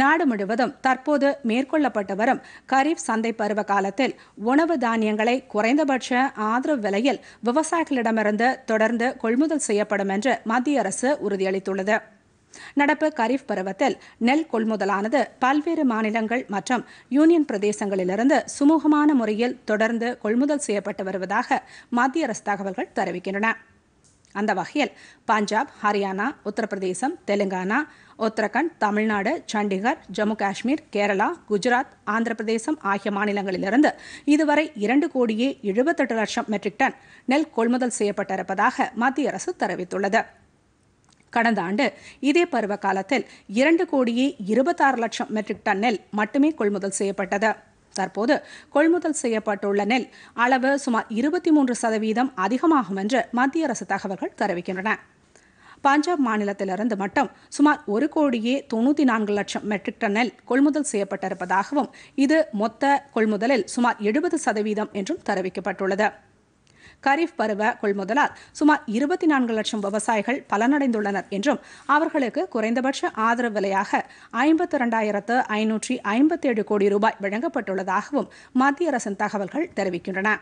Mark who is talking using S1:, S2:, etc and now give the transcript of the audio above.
S1: நாடு முழுவதும் தற்போது மேற்கொள்ளப்பட்டு வரும் கரீப் சந்தை பருவ காலத்தில் உணவு தானியங்களை குறைந்தபட்ச ஆதரவு விலையில் விவசாயிகளிடமிருந்து தொடர்ந்து கொள்முதல் செய்யப்படும் என்று மத்திய அரசு உறுதியளித்துள்ளது நடப்பு கரீப் பருவத்தில் நெல் கொள்முதலானது பல்வேறு மாநிலங்கள் மற்றும் யூனியன் பிரதேசங்களிலிருந்து சுமூகமான முறையில் தொடர்ந்து கொள்முதல் செய்யப்பட்டு வருவதாக மத்திய அரசு தகவல்கள் தெரிவிக்கின்றன அந்த வகையில் பஞ்சாப் ஹரியானா உத்தரப்பிரதேசம் தெலுங்கானா உத்தரகண்ட் தமிழ்நாடு சண்டிகர் ஜம்மு காஷ்மீர் கேரளா குஜராத் ஆந்திர பிரதேசம் ஆகிய மாநிலங்களிலிருந்து இதுவரை இரண்டு கோடியே எழுபத்தெட்டு லட்சம் மெட்ரிக் டன் நெல் கொள்முதல் செய்யப்பட்டிருப்பதாக மத்திய அரசு தெரிவித்துள்ளது கடந்த ஆண்டு இதே பருவ காலத்தில் இரண்டு கோடியே இருபத்தாறு லட்சம் மெட்ரிக் டன் நெல் மட்டுமே கொள்முதல் செய்யப்பட்டது தற்போது கொள்முதல் செய்யப்பட்டுள்ள நெல் அளவு சுமார் இருபத்தி மூன்று சதவீதம் அதிகமாகும் என்று மத்திய அரசு தகவல்கள் தெரிவிக்கின்றன பஞ்சாப் மாநிலத்திலிருந்து மட்டும் சுமார் ஒரு கோடியே தொண்ணூற்றி நான்கு லட்சம் மெட்ரிக் டன் நெல் கொள்முதல் செய்யப்பட்டிருப்பதாகவும் இது மொத்த கொள்முதலில் சுமார் எழுபது சதவீதம் என்றும் தெரிவிக்கப்பட்டுள்ளது கரீஃப் பருவ கொள்முதலால் சுமார் இருபத்தி நான்கு லட்சம் விவசாயிகள் பலனடைந்துள்ளனர் என்றும் அவர்களுக்கு குறைந்தபட்ச ஆதரவு விலையாக ஐம்பத்தி இரண்டாயிரத்து ஐநூற்றி ஐம்பத்தி ஏழு கோடி ரூபாய் வழங்கப்பட்டுள்ளதாகவும் மத்திய அரசின் தகவல்கள் தெரிவிக்கின்றன